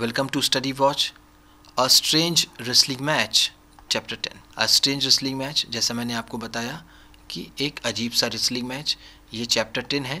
Welcome to study watch a strange Wrestling match chapter ten a strange Wrestling match जैसा मैंने आपको बताया कि एक अजीब सा रेसलिंग मैच ये चैप्टर टेन है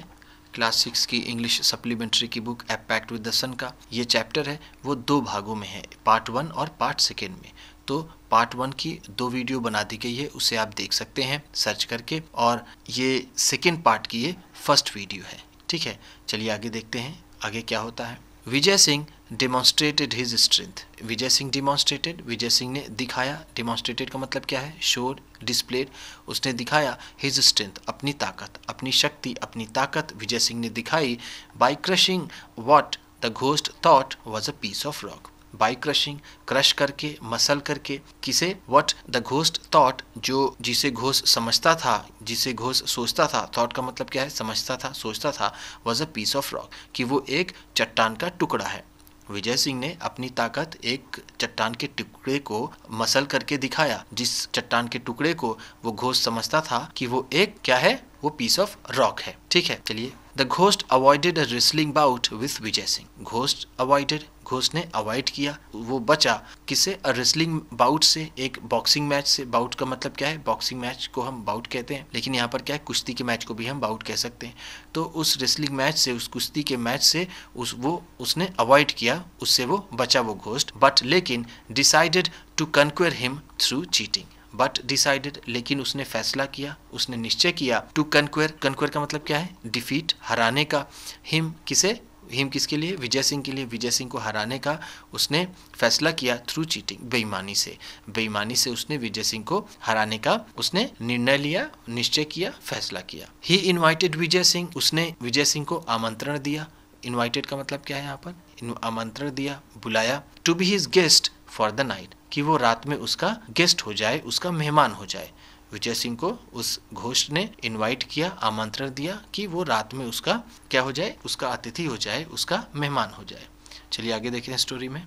क्लास सिक्स की इंग्लिश सप्लीमेंट्री की book a pact with the sun का ये चैप्टर है वो दो भागों में है पार्ट वन और पार्ट सेकेंड में तो पार्ट वन की दो वीडियो बना दी गई है उसे आप देख सकते हैं सर्च करके और ये सेकेंड पार्ट की ये फर्स्ट वीडियो है ठीक है चलिए आगे देखते हैं आगे क्या होता है Vijay Singh demonstrated his strength Vijay Singh demonstrated Vijay Singh ने दिखाया डिमॉन्स्ट्रेटेड का मतलब क्या है शोर डिस्प्लेड उसने दिखाया हिज स्ट्रेंथ अपनी ताकत अपनी शक्ति अपनी ताकत विजय सिंह ने दिखाई by crushing what the ghost thought was a piece of rock by crushing crush करके मसल करके किसे वट द घोस्ट थॉट जो जिसे घोष समझता था जिसे घोष सोचता था थॉट का मतलब क्या है समझता था सोचता था was a piece of rock कि वो एक चट्टान का टुकड़ा है विजय सिंह ने अपनी ताकत एक चट्टान के टुकड़े को मसल करके दिखाया जिस चट्टान के टुकड़े को वो घोष समझता था कि वो एक क्या है वो पीस ऑफ रॉक है ठीक है चलिए the ghost avoided a bout with Vijay Singh ghost avoided ghost ने अवॉइड किया वो बचा किसे अ रेसलिंग बाउट से एक बॉक्सिंग मैच से बाउट का मतलब क्या है बॉक्सिंग मैच को हम बाउट कहते हैं लेकिन यहाँ पर क्या है कुश्ती के मैच को भी हम बाउट कह सकते हैं तो उस रेसलिंग मैच से उस कुश्ती के मैच से उस वो उसने अवॉइड किया उससे वो बचा वो घोष्ट बट लेकिन decided to conquer him through cheating but decided लेकिन उसने फैसला किया उसने निश्चय किया टू कंक्वेयर कंक्वेयर का मतलब क्या है डिफीट हराने का हिम किसे हिम किसके लिए विजय सिंह के लिए विजय सिंह को हराने का उसने फैसला किया थ्रू चीटिंग बेईमानी से बेईमानी से उसने विजय सिंह को हराने का उसने निर्णय लिया निश्चय किया फैसला किया ही इन्वाइटेड विजय सिंह उसने विजय सिंह को आमंत्रण दिया इन्वाइटेड का मतलब क्या है यहाँ पर आमंत्रण दिया बुलाया to be his guest for the night कि वो रात में उसका गेस्ट हो जाए उसका मेहमान हो जाए विजय सिंह को उस घोष ने इनवाइट किया आमंत्रण दिया कि वो रात में उसका क्या हो जाए उसका अतिथि हो जाए उसका मेहमान हो जाए चलिए आगे देखते हैं स्टोरी में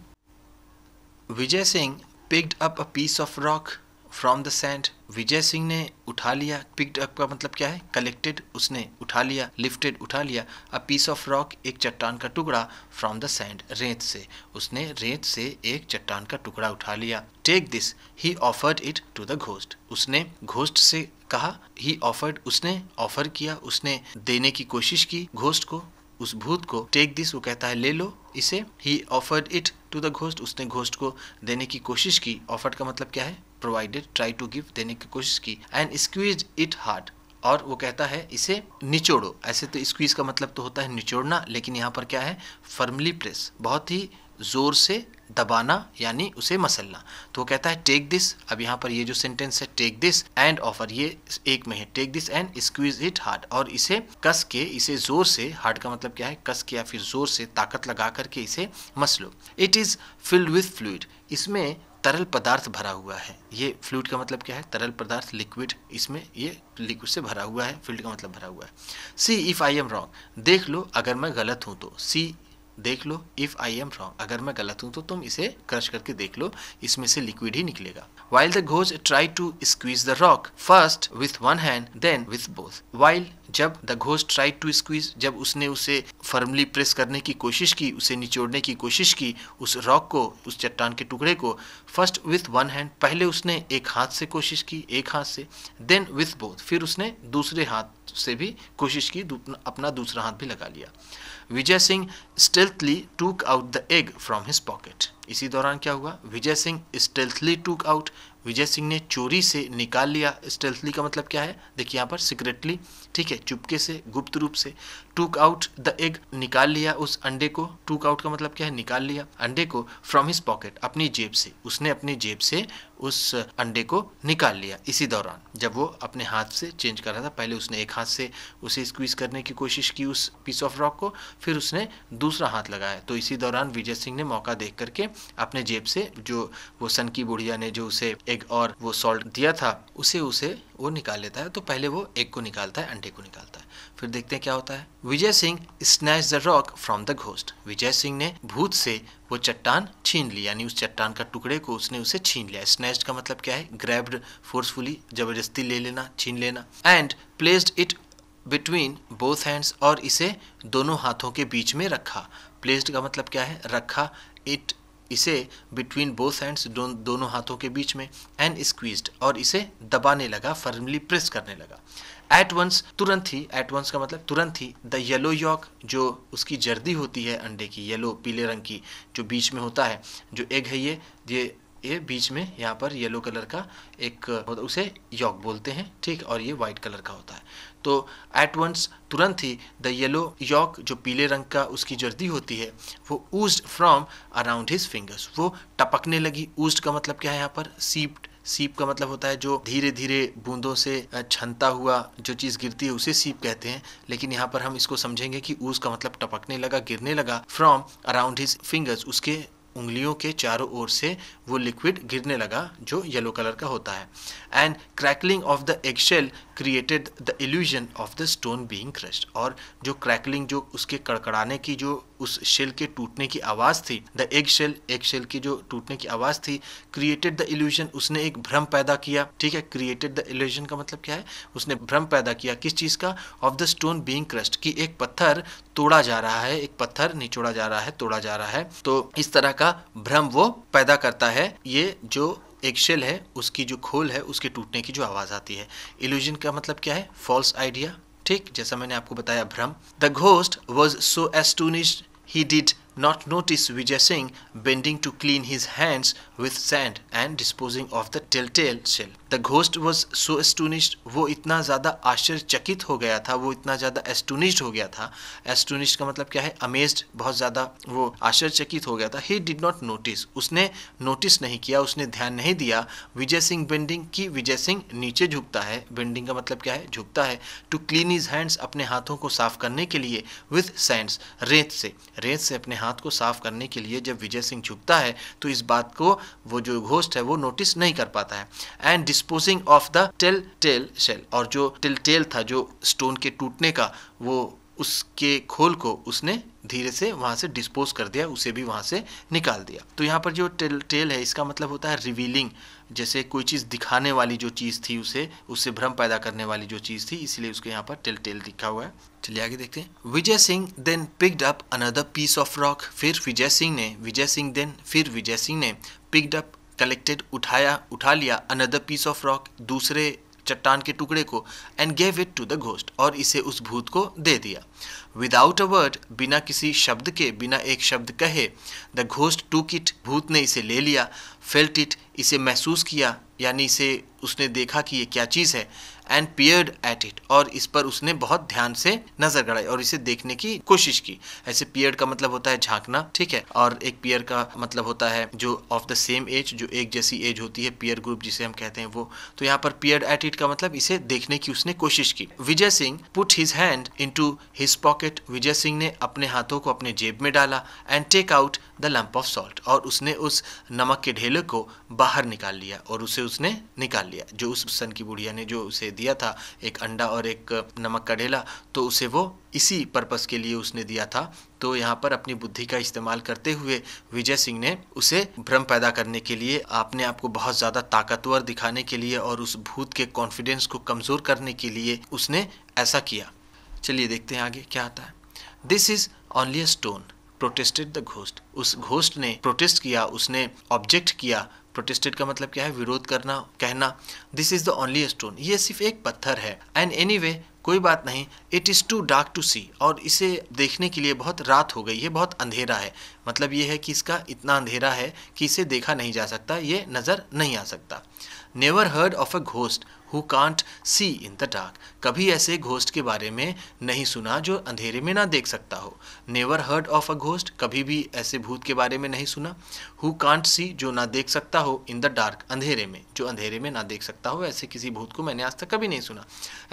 Vijay Singh picked up a piece of rock from the sand Vijay Singh ने उठा लिया पिक्ड अप का मतलब क्या है कलेक्टेड उसने उठा लिया लिफ्टेड उठा लिया अ पीस ऑफ रॉक एक चट्टान का टुकड़ा फ्रॉम द सैंड रेत से उसने रेत से एक चट्टान का टुकड़ा उठा लिया take this he offered it to the ghost उसने घोस्ट से कहा ही ऑफर्ड उसने ऑफर किया उसने देने की कोशिश की घोस्ट को उस भूत को टेक दिस वो कहता है ले लो इसे he offered it to the ghost उसने घोस्ट को देने की कोशिश की ऑफर्ड का मतलब क्या है प्रोवाइडेड ट्राई टू गिव देने की कोशिश की एंड स्क्वीज इट हार्ड और वो कहता है इसे निचोड़ो ऐसे तो स्क्वीज का मतलब तो होता है निचोड़ना लेकिन यहाँ पर क्या है फर्मली प्रेस बहुत ही जोर से दबाना यानी उसे मसलना तो वो कहता है टेक दिस अब यहाँ पर ये जो सेंटेंस है टेक दिस एंड ऑफर ये एक में है take this and squeeze it hard और इसे कस के इसे जोर से हार्ड का मतलब क्या है कस के या फिर जोर से ताकत लगा करके इसे मसलो it is filled with fluid इसमें तरल पदार्थ भरा हुआ है ये फ्लूड का मतलब क्या है तरल पदार्थ लिक्विड इसमें ये लिक्विड से भरा हुआ है फ्लूड का मतलब भरा हुआ है see if I am wrong देख लो अगर मैं गलत हूँ तो सी देख लो इफ़ आई एम रॉन्ग अगर मैं गलत हूं तो तुम इसे क्रश करके देख लो इसमें से लिक्विड ही निकलेगा वाइल द घोज try to squeeze the rock first with one hand then with both while जब द घोष ट्राई टू स्क्वीज जब उसने उसे फर्मली प्रेस करने की कोशिश की उसे निचोड़ने की कोशिश की उस रॉक को उस चट्टान के टुकड़े को फर्स्ट विथ वन हैंड पहले उसने एक हाथ से कोशिश की एक हाथ से देन विथ बोथ फिर उसने दूसरे हाथ से भी कोशिश की अपना दूसरा हाथ भी लगा लिया Vijay Singh stealthily took out the egg from his pocket इसी दौरान क्या हुआ Vijay Singh stealthily took out Vijay Singh ने चोरी से निकाल लिया स्टेल्थली का मतलब क्या है देखिए यहाँ पर सिक्रेटली ठीक है चुपके से गुप्त रूप से टूक आउट द एग निकाल लिया उस अंडे को टूक आउट का मतलब क्या है निकाल लिया अंडे को फ्रॉम हिज पॉकेट अपनी जेब से उसने अपनी जेब से उस अंडे को निकाल लिया इसी दौरान जब वो अपने हाथ से चेंज कर रहा था पहले उसने एक हाथ से उसे स्क्वीज करने की कोशिश की उस पीस ऑफ रॉक को फिर उसने दूसरा हाथ लगाया तो इसी दौरान विजय सिंह ने मौका देख करके अपने जेब से जो वो सन की बुढ़िया ने जो उसे एक और वो सॉल्ट दिया था उसे उसे वो निकाल लेता है तो पहले वो एग को निकालता है अंडे को निकालता है फिर देखते हैं क्या होता है Vijay Singh snatch the rock from the ghost Vijay Singh ने भूत से वो चट्टान छीन ली यानी उस चट्टान का टुकड़े को उसने उसे छीन लिया स्नैच स्नेच्ड का मतलब क्या है ग्रैब्ड फोर्सफुली जबरदस्ती ले लेना छीन लेना and placed it between both hands और इसे दोनों हाथों के बीच में रखा प्लेस्ड का मतलब क्या है रखा इट इसे बिटवीन बोथ हैंड्स दोनों हाथों के बीच में एंड स्क्वीज्ड और इसे दबाने लगा फर्मली प्रेस करने लगा एट वंस तुरंत ही एट वंस का मतलब तुरंत ही द येलो यॉक जो उसकी जर्दी होती है अंडे की येलो पीले रंग की जो बीच में होता है जो एग है ये ये ये बीच में यहाँ पर येलो कलर का एक उसे यॉक बोलते हैं ठीक और ये वाइट कलर का होता है तो एट वंस तुरंत ही द येलो यॉक जो पीले रंग का उसकी जर्दी होती है वो oozed from around his fingers वो टपकने लगी ऊज का मतलब क्या है यहाँ पर सीप्ड सीप का मतलब होता है जो धीरे धीरे बूंदों से छनता हुआ जो चीज़ गिरती है उसे सीप कहते हैं लेकिन यहाँ पर हम इसको समझेंगे कि ऊज का मतलब टपकने लगा गिरने लगा फ्रॉम अराउंड हिज फिंगर्स उसके उंगलियों के चारों ओर से वो लिक्विड गिरने लगा जो येलो कलर का होता है and crackling of the egg shell created the illusion of the stone being crushed और जो क्रैकलिंग जो उसके कड़कड़ाने की जो उस शेल के टूटने की आवाज़ थी the egg shell egg shell की जो टूटने की आवाज़ थी क्रिएटेड द इल्यूजन उसने एक भ्रम पैदा किया ठीक है क्रिएटेड द इल्यूजन का मतलब क्या है उसने भ्रम पैदा किया किस चीज़ का of the stone being crushed कि एक पत्थर तोड़ा जा रहा है एक पत्थर निचोड़ा जा रहा है तोड़ा जा रहा है तो इस तरह का भ्रम वो पैदा करता है ये जो एक शेल है उसकी जो खोल है उसके टूटने की जो आवाज़ आती है इल्यूजन का मतलब क्या है फॉल्स आइडिया ठीक जैसा मैंने आपको बताया भ्रम the ghost was so astonish he did not notice Vijay Singh bending to clean his hands with sand and disposing of the telltale shell. The ghost was so astonished वो इतना ज़्यादा आश्चर्यचकित हो गया था वो इतना ज़्यादा एस्टोनिश्ड हो गया था एस्टोनिश्ड का मतलब क्या है अमेज्ड बहुत ज़्यादा वो आश्चर्यचकित हो गया था ही डिड नॉट नोटिस उसने नोटिस नहीं किया उसने ध्यान नहीं दिया विजय सिंह बेंडिंग की विजय सिंह नीचे झुकता है बेंडिंग का मतलब क्या है झुकता है टू क्लीन इज हैंड्स अपने हाथों को साफ करने के लिए विथ सैंड्स रेत से रेत से अपने हाथ को साफ करने के लिए जब विजय सिंह झुकता है तो इस बात को वो जो घोस्ट है वो नोटिस नहीं कर पाता है and disposing of the telltale shell और जो टेल टेल था जो स्टोन के टूटने का वो उसके खोल को उसने धीरे से वहाँ से डिस्पोज कर दिया उसे भी वहाँ से निकाल दिया तो यहाँ पर जो टेल टेल है इसका मतलब होता है रिवीलिंग जैसे कोई चीज़ दिखाने वाली जो चीज़ थी उसे उससे भ्रम पैदा करने वाली जो चीज़ थी इसलिए उसके यहाँ पर टेल टेल लिखा हुआ है चलिए आगे देखते हैं Vijay Singh then picked up another piece of rock फिर विजय सिंह ने विजय सिंह देन फिर विजय सिंह ने पिकड अप कलेक्टेड उठाया उठा लिया अनदर पीस ऑफ रॉक दूसरे चट्टान के टुकड़े को and gave it to the ghost और इसे उस भूत को दे दिया विदाउट अ वर्ड बिना किसी शब्द के बिना एक शब्द कहे द घोस्ट टू किट भूत ने इसे ले लिया फेल्ट इट इसे महसूस किया यानी इसे उसने देखा कि ये क्या चीज़ है एंड पियर्ड एट इट और इस पर उसने बहुत ध्यान से नजर गड़ाई और इसे देखने की कोशिश की ऐसे पियर्ड का मतलब होता है झांकना ठीक है और एक पियर का मतलब होता है जो ऑफ द सेम एज जो एक जैसी एज होती है पियर ग्रुप जिसे हम कहते हैं वो तो यहाँ पर पियर्ड एट इट का मतलब इसे देखने की उसने कोशिश की Vijay Singh put his hand into his pocket Vijay Singh ने अपने हाथों को अपने जेब में डाला and take out the lump of salt और उसने उस नमक के ढेले को बाहर निकाल लिया और उसे उसने निकाल लिया जो उस सन की बुढ़िया ने जो उसे दिया था एक अंडा और एक नमक का ढेला तो उसे वो इसी पर्पस के लिए उसने दिया था तो यहाँ पर अपनी बुद्धि का इस्तेमाल करते हुए विजय सिंह ने उसे भ्रम पैदा करने के लिए अपने आप को बहुत ज़्यादा ताकतवर दिखाने के लिए और उस भूत के कॉन्फिडेंस को कमज़ोर करने के लिए उसने ऐसा किया चलिए देखते हैं आगे क्या आता है this is only a stone protested the ghost उस घोस्ट ने प्रोटेस्ट किया उसने ऑब्जेक्ट किया प्रोटेस्टेड का मतलब क्या है विरोध करना कहना this is the only stone ये सिर्फ एक पत्थर है एंड एनी वे कोई बात नहीं it is too dark to see और इसे देखने के लिए बहुत रात हो गई है बहुत अंधेरा है मतलब ये है कि इसका इतना अंधेरा है कि इसे देखा नहीं जा सकता ये नज़र नहीं आ सकता never heard of a ghost who can't see in the dark कभी ऐसे घोस्ट के बारे में नहीं सुना जो अंधेरे में ना देख सकता हो never heard of a ghost कभी भी ऐसे भूत के बारे में नहीं सुना हु कांट सी जो ना देख सकता हो इन द डार्क अंधेरे में जो अंधेरे में ना देख सकता हो ऐसे किसी भूत को मैंने आज तक कभी नहीं सुना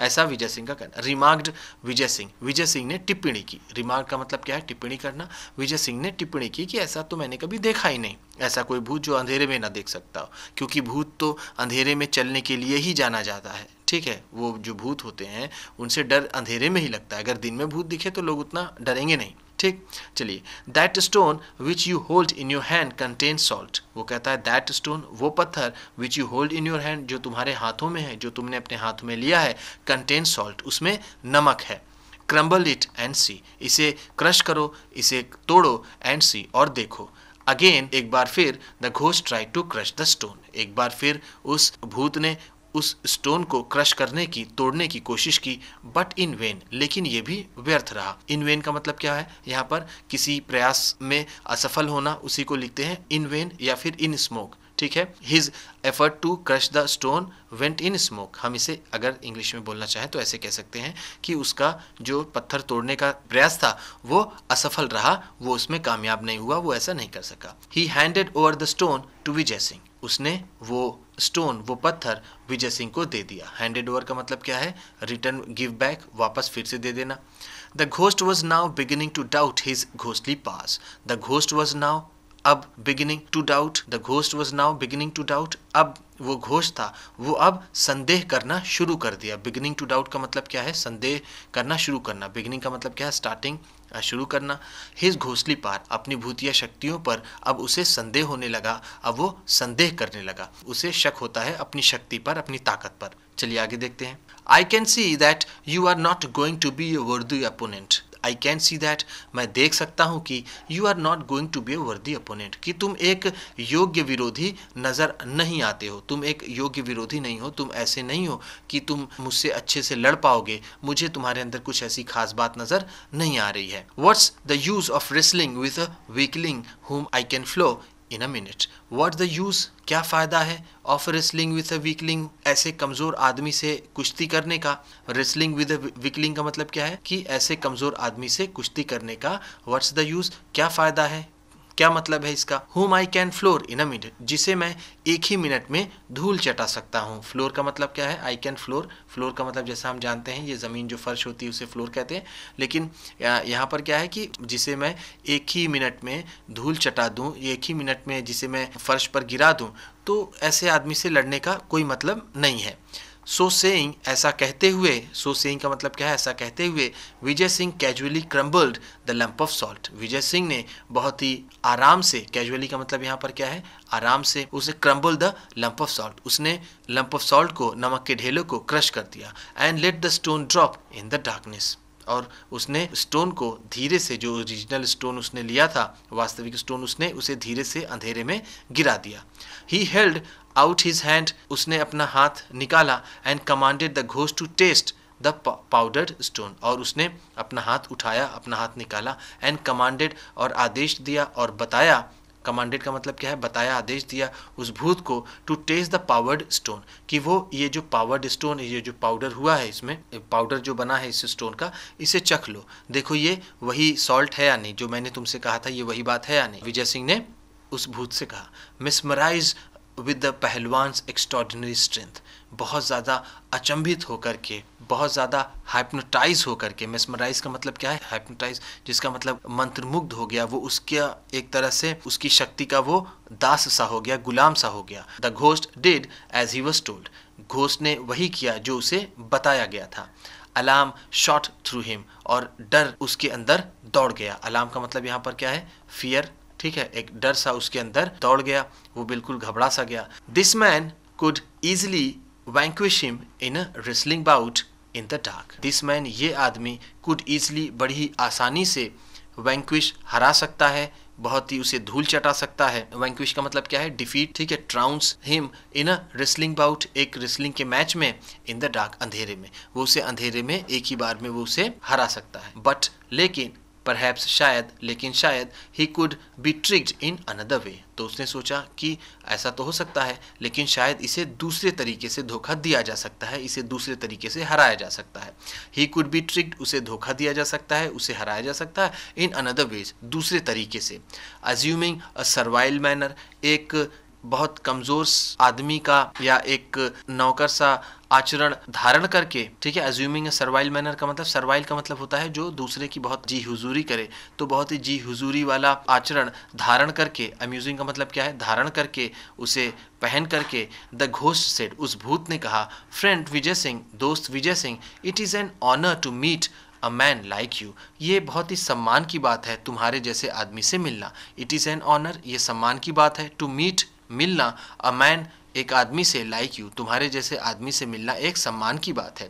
ऐसा विजय सिंह का कहना रिमार्क्ड विजय सिंह विजय सिंह ने टिप्पणी की रिमार्क का मतलब क्या है टिप्पणी करना विजय सिंह ने टिप्पणी की कि ऐसा तो मैंने कभी देखा ही नहीं ऐसा कोई भूत जो अंधेरे में ना देख सकता हो क्योंकि भूत तो अंधेरे में चलने के लिए ही जाना जाता है ठीक है वो जो भूत होते हैं उनसे डर अंधेरे में ही लगता है अगर दिन में भूत दिखे तो लोग उतना डरेंगे नहीं ठीक चलिए that stone which you hold in your hand contain salt वो कहता है दैट स्टोन वो पत्थर which you hold in your hand जो तुम्हारे हाथों में है जो तुमने अपने हाथ में लिया है कंटेन सॉल्ट उसमें नमक है क्रम्बल इट एंड सी इसे क्रश करो इसे तोड़ो एंड सी और देखो अगेन एक बार फिर द घोष try to crush the stone एक बार फिर उस भूत ने उस स्टोन को क्रश करने की तोड़ने की कोशिश की बट इन वेन लेकिन ये भी व्यर्थ रहा इन वेन का मतलब क्या है यहाँ पर किसी प्रयास में असफल होना उसी को लिखते हैं इन वेन या फिर इन स्मोक ठीक है his effort to crush the stone went in smoke हम इसे अगर इंग्लिश में बोलना चाहें तो ऐसे कह सकते हैं कि उसका जो पत्थर तोड़ने का प्रयास था वो असफल रहा वो उसमें कामयाब नहीं हुआ वो ऐसा नहीं कर सका he handed over the stone to Vijay Singh उसने वो स्टोन वो पत्थर विजय सिंह को दे दिया हैंडेड ओवर का मतलब क्या है रिटर्न गिव बैक वापस फिर से दे देना the ghost was now beginning to doubt his ghostly powers the ghost was now अब beginning to doubt the ghost was now beginning to doubt अब वो घोष था वो अब संदेह करना शुरू कर दिया बिगिनिंग टू डाउट का मतलब क्या है संदेह करना शुरू करना बिगिनिंग का मतलब क्या है स्टार्टिंग शुरू करना हिज घोसली पार अपनी भूतिया शक्तियों पर अब उसे संदेह होने लगा अब वो संदेह करने लगा उसे शक होता है अपनी शक्ति पर अपनी ताकत पर चलिए आगे देखते हैं I can see that you are not going to be worthy opponent I can see that मैं देख सकता हूँ कि you are not going to be a worthy opponent कि तुम एक योग्य विरोधी नज़र नहीं आते हो तुम एक योग्य विरोधी नहीं हो तुम ऐसे नहीं हो कि तुम मुझसे अच्छे से लड़ पाओगे मुझे तुम्हारे अंदर कुछ ऐसी खास बात नज़र नहीं आ रही है what's the use of wrestling with a weakling whom I can floor in a minute what the use क्या फ़ायदा है of wrestling with a weakling ऐसे कमज़ोर आदमी से कुश्ती करने का रेसलिंग विद अ वीकलिंग का मतलब क्या है कि ऐसे कमज़ोर आदमी से कुश्ती करने का वट्स द यूज़ क्या फ़ायदा है क्या मतलब है इसका whom I can floor in a minute जिसे मैं एक ही मिनट में धूल चटा सकता हूँ फ्लोर का मतलब क्या है आई कैन फ्लोर फ्लोर का मतलब जैसा हम जानते हैं ये ज़मीन जो फर्श होती है उसे फ्लोर कहते हैं लेकिन यहाँ पर क्या है कि जिसे मैं एक ही मिनट में धूल चटा दूँ एक ही मिनट में जिसे मैं फर्श पर गिरा दूँ तो ऐसे आदमी से लड़ने का कोई मतलब नहीं है सो सेइंग ऐसा कहते हुए सो so सेइंग का मतलब क्या है ऐसा कहते हुए Vijay Singh casually crumbled the lump of salt Vijay Singh ने बहुत ही आराम से कैजुअली का मतलब यहाँ पर क्या है आराम से उसे crumble the lump of salt उसने लंप ऑफ सॉल्ट को नमक के ढेलों को क्रश कर दिया and let the stone drop in the darkness और उसने स्टोन को धीरे से जो ओरिजिनल स्टोन उसने लिया था वास्तविक स्टोन उसने उसे धीरे से अंधेरे में गिरा दिया he held out his hand उसने अपना हाथ निकाला एंड कमांडेड द घोष to taste the powdered stone और उसने अपना हाथ उठाया अपना हाथ निकाला एंड कमांडेड और आदेश दिया और बताया कमांडेड का मतलब क्या है बताया आदेश दिया उस भूत को to taste the powdered stone कि वो ये जो पावर्ड स्टोन ये जो पाउडर हुआ है इसमें पाउडर जो बना है इस स्टोन का इसे चख लो देखो ये वही सॉल्ट है या नहीं जो मैंने तुमसे कहा था ये वही बात है या नहीं विजय सिंह ने उस भूत से कहा mesmerised with the pahalwan extraordinary strength बहुत ज़्यादा अचंभित होकर के बहुत ज़्यादा हाइपनोटाइज होकर के मेसमराइज का मतलब क्या है हाइपनोटाइज जिसका मतलब मंत्रमुग्ध हो गया वो उसका एक तरह से उसकी शक्ति का वो दास सा हो गया गुलाम सा हो गया the ghost did as he was told ghost ने वही किया जो उसे बताया गया था अलार्म शॉट थ्रू हिम और डर उसके अंदर दौड़ गया अलार्म का मतलब यहाँ पर क्या है फियर ठीक है एक डर सा उसके अंदर दौड़ गया वो बिल्कुल घबरा सा गया this man could easily vanquish him in wrestling bout in the dark this man ये आदमी कुड इजली बड़ी ही आसानी से वैंक्विश हरा सकता है बहुत ही उसे धूल चटा सकता है वैंक्विश का मतलब क्या है डिफीट ठीक है trounce him in a wrestling bout एक रेसलिंग के मैच में इन द डार्क अंधेरे में वो उसे अंधेरे में एक ही बार में वो उसे हरा सकता है बट लेकिन परहैप्स शायद लेकिन शायद he could be tricked in another way तो उसने सोचा कि ऐसा तो हो सकता है लेकिन शायद इसे दूसरे तरीके से धोखा दिया जा सकता है इसे दूसरे तरीके से हराया जा सकता है ही कुड बी ट्रिक्ड उसे धोखा दिया जा सकता है उसे हराया जा सकता है इन अनदर वेज दूसरे तरीके से अज्यूमिंग अ सर्वाइल मैनर एक बहुत कमज़ोर आदमी का या एक नौकर सा आचरण धारण करके ठीक है एज्यूमिंग सर्वाइल मैनर का मतलब सर्वाइल का मतलब होता है जो दूसरे की बहुत जी हुजूरी करे तो बहुत ही जी हुजूरी वाला आचरण धारण करके अम्यूजिंग का मतलब क्या है धारण करके उसे पहन करके द घोष सेड उस भूत ने कहा फ्रेंड विजय सिंह दोस्त Vijay Singh it is an honour to meet a man like you ये बहुत ही सम्मान की बात है तुम्हारे जैसे आदमी से मिलना इट इज़ एन ऑनर ये सम्मान की बात है टू मीट मिलना अ मैन एक आदमी से लाइक यू तुम्हारे जैसे आदमी से मिलना एक सम्मान की बात है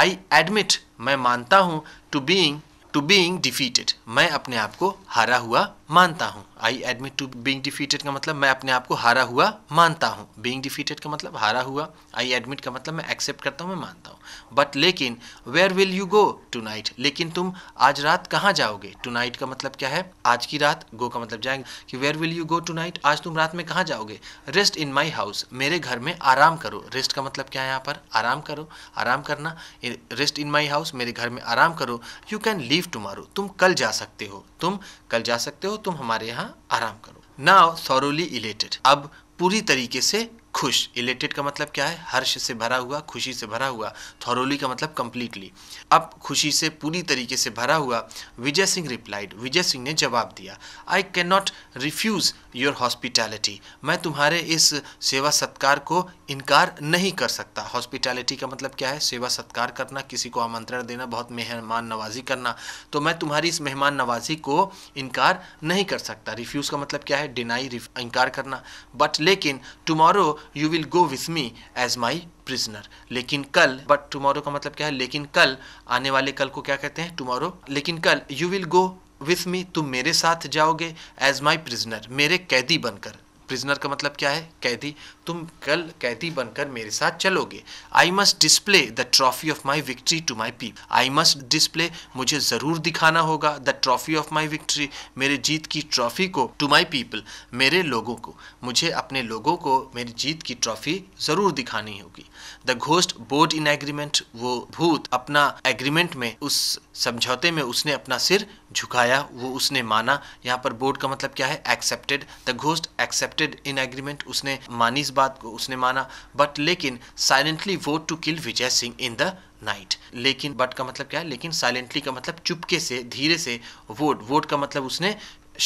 आई एडमिट मैं मानता हूँ to being to being defeated मैं अपने आप को हारा हुआ मानता हूँ I admit to being defeated का मतलब मैं अपने आप को हारा हुआ मानता हूँ बींग डिफीटेड का मतलब हारा हुआ आई एडमिट का मतलब मैं एक्सेप्ट करता हूँ मैं मानता हूँ बट लेकिन where will you go tonight लेकिन तुम आज रात कहाँ जाओगे टू नाइट का मतलब क्या है आज की रात गो का मतलब जाएंगे कि where will you go tonight आज तुम रात में कहाँ जाओगे रेस्ट इन माई हाउस मेरे घर में आराम करो रेस्ट का मतलब क्या है यहाँ पर आराम करो आराम करना रेस्ट इन माई हाउस मेरे घर में आराम करो यू कैन लीव टुमारो तुम कल जा सकते हो तुम कल जा सकते हो तुम हमारे यहाँ आराम करो नाउ सोरोली इलेटेड अब पूरी तरीके से खुश इलेटेड का मतलब क्या है हर्ष से भरा हुआ खुशी से भरा हुआ थॉरोली का मतलब कंप्लीटली अब खुशी से पूरी तरीके से भरा हुआ विजय सिंह रिप्लाइड विजय सिंह ने जवाब दिया I cannot refuse your hospitality मैं तुम्हारे इस सेवा सत्कार को इनकार नहीं कर सकता हॉस्पिटैलिटी का मतलब क्या है सेवा सत्कार करना किसी को आमंत्रण देना बहुत मेहमान नवाजी करना तो मैं तुम्हारी इस मेहमान नवाजी को इनकार नहीं कर सकता रिफ्यूज़ का मतलब क्या है डिनाई इनकार करना बट लेकिन tomorrow you will go with me as my prisoner लेकिन कल बट टुमारो का मतलब क्या है लेकिन कल आने वाले कल को क्या कहते हैं टुमारो लेकिन कल you will go with me तुम मेरे साथ जाओगे एज माई प्रिजनर मेरे कैदी बनकर प्रिजनर का मतलब क्या है कैदी तुम कल कैदी बनकर मेरे साथ चलोगे I must display the trophy of my victory to my people I must display मुझे ज़रूर दिखाना होगा the trophy of my victory मेरे जीत की ट्रॉफी को टू माई पीपल मेरे लोगों को मुझे अपने लोगों को मेरी जीत की ट्रॉफी ज़रूर दिखानी होगी the ghost bowed in agreement वो भूत अपना एग्रीमेंट में उस समझौते में उसने अपना सिर झुकाया वो उसने माना यहाँ पर बोर्ड का मतलब क्या है accepted the ghost accept accepted in agreement उसने मानी इस बात को उसने माना बट लेकिन silently vowed to kill Vijay Singh in the night लेकिन बट का मतलब क्या है लेकिन साइलेंटली का मतलब चुपके से धीरे से वोट वोट का मतलब उसने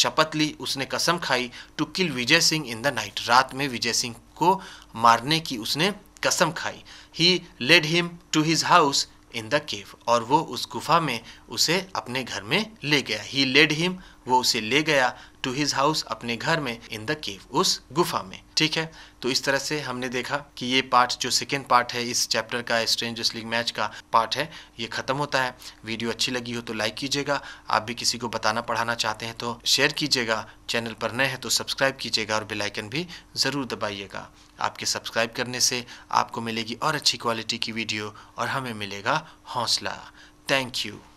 शपथ ली उसने कसम खाई to kill Vijay Singh in the night रात में विजय सिंह को मारने की उसने कसम खाई he led him to his house in the cave और वो उस गुफा में उसे अपने घर में ले गया ही लेड हिम वो उसे ले गया टू हिज हाउस अपने घर में इन द केव उस गुफा में ठीक है तो इस तरह से हमने देखा कि ये पार्ट जो सेकेंड पार्ट है इस चैप्टर का स्ट्रेंजर्स लीग मैच का पार्ट है ये ख़त्म होता है वीडियो अच्छी लगी हो तो लाइक कीजिएगा आप भी किसी को बताना पढ़ाना चाहते हैं तो शेयर कीजिएगा चैनल पर नए हैं तो सब्सक्राइब कीजिएगा और बेलाइकन भी ज़रूर दबाइएगा आपके सब्सक्राइब करने से आपको मिलेगी और अच्छी क्वालिटी की वीडियो और हमें मिलेगा हौसला थैंक यू